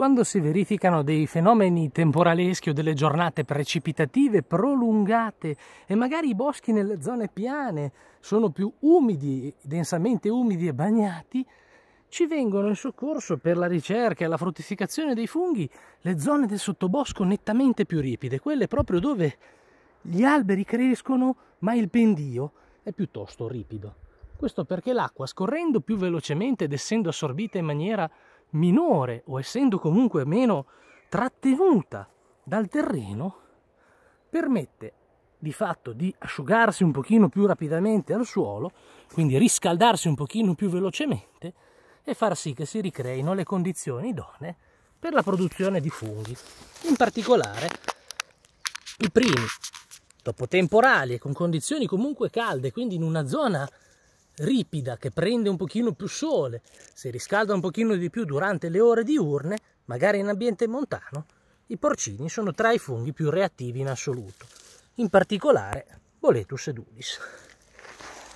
quando si verificano dei fenomeni temporaleschi o delle giornate precipitative prolungate e magari i boschi nelle zone piane sono più umidi, densamente umidi e bagnati, ci vengono in soccorso per la ricerca e la fruttificazione dei funghi le zone del sottobosco nettamente più ripide, quelle proprio dove gli alberi crescono ma il pendio è piuttosto ripido. Questo perché l'acqua scorrendo più velocemente ed essendo assorbita in maniera minore o essendo comunque meno trattenuta dal terreno permette di fatto di asciugarsi un pochino più rapidamente al suolo, quindi riscaldarsi un pochino più velocemente e far sì che si ricreino le condizioni idonee per la produzione di funghi, in particolare i primi, dopo temporali e con condizioni comunque calde, quindi in una zona ripida che prende un pochino più sole, si riscalda un pochino di più durante le ore diurne, magari in ambiente montano, i porcini sono tra i funghi più reattivi in assoluto, in particolare Boletus edulis.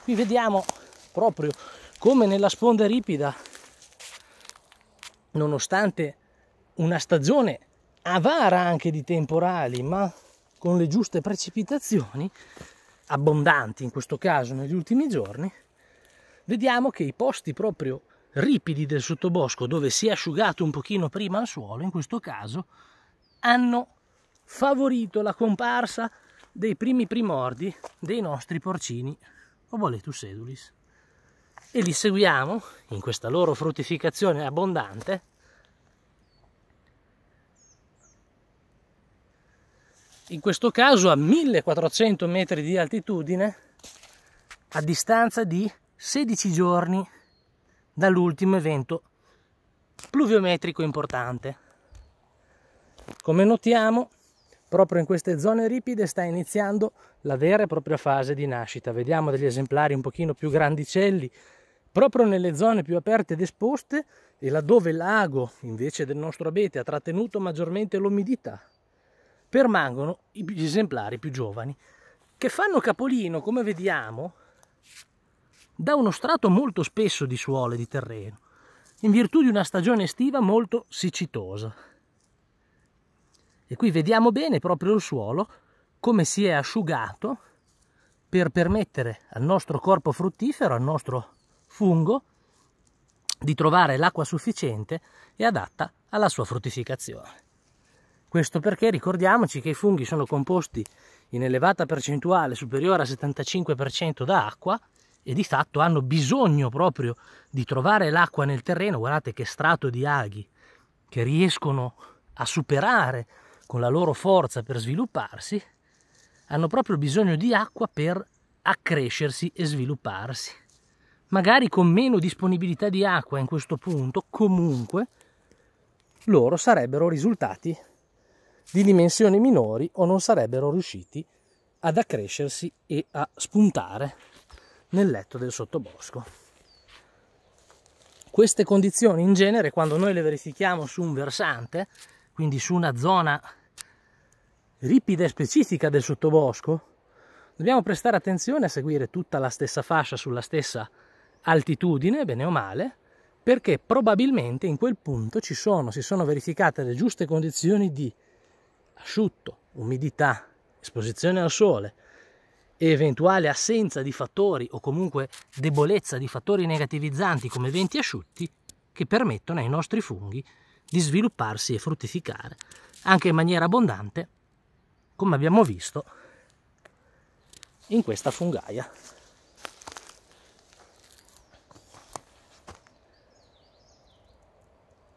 Qui vediamo proprio come nella sponda ripida, nonostante una stagione avara anche di temporali, ma con le giuste precipitazioni, abbondanti in questo caso negli ultimi giorni, vediamo che i posti proprio ripidi del sottobosco dove si è asciugato un pochino prima il suolo, in questo caso, hanno favorito la comparsa dei primi primordi dei nostri porcini Oboletus edulis. E li seguiamo in questa loro fruttificazione abbondante in questo caso a 1400 metri di altitudine a distanza di 16 giorni dall'ultimo evento pluviometrico importante. Come notiamo, proprio in queste zone ripide sta iniziando la vera e propria fase di nascita. Vediamo degli esemplari un pochino più grandicelli, proprio nelle zone più aperte ed esposte e laddove l'ago, invece del nostro abete, ha trattenuto maggiormente l'umidità, permangono gli esemplari più giovani, che fanno capolino, come vediamo, da uno strato molto spesso di suole di terreno, in virtù di una stagione estiva molto siccitosa. E qui vediamo bene proprio il suolo come si è asciugato per permettere al nostro corpo fruttifero, al nostro fungo, di trovare l'acqua sufficiente e adatta alla sua fruttificazione. Questo perché ricordiamoci che i funghi sono composti in elevata percentuale superiore al 75% da acqua e di fatto hanno bisogno proprio di trovare l'acqua nel terreno. Guardate che strato di aghi che riescono a superare con la loro forza per svilupparsi, hanno proprio bisogno di acqua per accrescersi e svilupparsi. Magari con meno disponibilità di acqua in questo punto, comunque loro sarebbero risultati di dimensioni minori o non sarebbero riusciti ad accrescersi e a spuntare nel letto del sottobosco. Queste condizioni in genere quando noi le verifichiamo su un versante, quindi su una zona ripida e specifica del sottobosco, dobbiamo prestare attenzione a seguire tutta la stessa fascia sulla stessa altitudine, bene o male, perché probabilmente in quel punto ci sono, si sono verificate le giuste condizioni di asciutto, umidità, esposizione al sole, eventuale assenza di fattori o comunque debolezza di fattori negativizzanti come venti asciutti che permettono ai nostri funghi di svilupparsi e fruttificare anche in maniera abbondante, come abbiamo visto in questa fungaia.